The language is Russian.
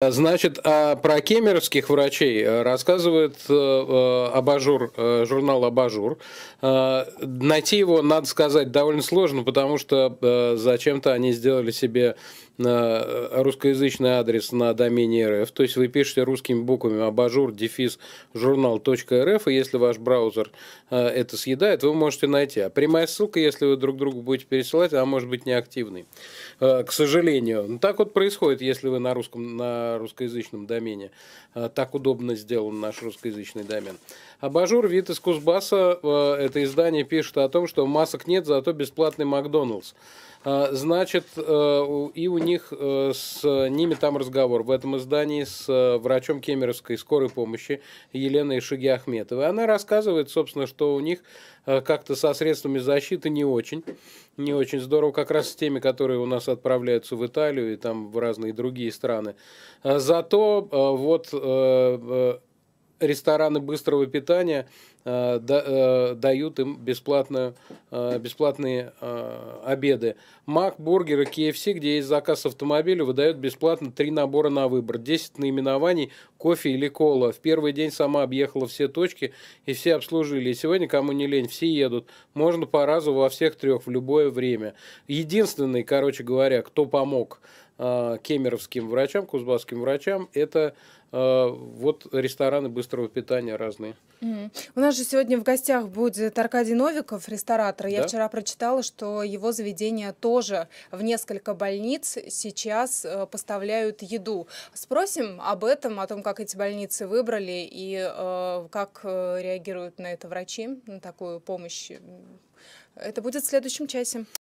Значит, а про кемеровских врачей э, рассказывает э, э, абажур, журнал «Абажур». Найти его, надо сказать, довольно сложно, потому что зачем-то они сделали себе русскоязычный адрес на домене РФ. То есть вы пишете русскими буквами абажур дефис журнал .рф, и если ваш браузер это съедает, вы можете найти. А прямая ссылка, если вы друг другу будете пересылать, она может быть неактивной, к сожалению. Так вот происходит, если вы на русском, на русскоязычном домене. Э, так удобно сделан наш русскоязычный домен. Абажур «Вид из Кузбасса» э, это издание пишет о том, что масок нет, зато бесплатный Макдоналдс. Э, значит, и у них с ними там разговор в этом издании с врачом Кемеровской скорой помощи Еленой Шигиахметовой Она рассказывает, собственно, что у них как-то со средствами защиты не очень, не очень здорово, как раз с теми, которые у нас отправляются в Италию и там в разные другие страны. Э, зато э, вот э, рестораны быстрого питания дают им бесплатно, бесплатные обеды. Мак, бургеры, KFC, где есть заказ автомобиля, выдают бесплатно три набора на выбор. десять наименований, кофе или кола. В первый день сама объехала все точки и все обслужили. И сегодня, кому не лень, все едут. Можно по разу во всех трех в любое время. Единственный, короче говоря, кто помог – Э, кемеровским врачам, кузбасским врачам, это э, вот рестораны быстрого питания разные. Mm. У нас же сегодня в гостях будет Аркадий Новиков, ресторатор. Я да? вчера прочитала, что его заведение тоже в несколько больниц сейчас э, поставляют еду. Спросим об этом, о том, как эти больницы выбрали и э, как реагируют на это врачи, на такую помощь. Это будет в следующем часе.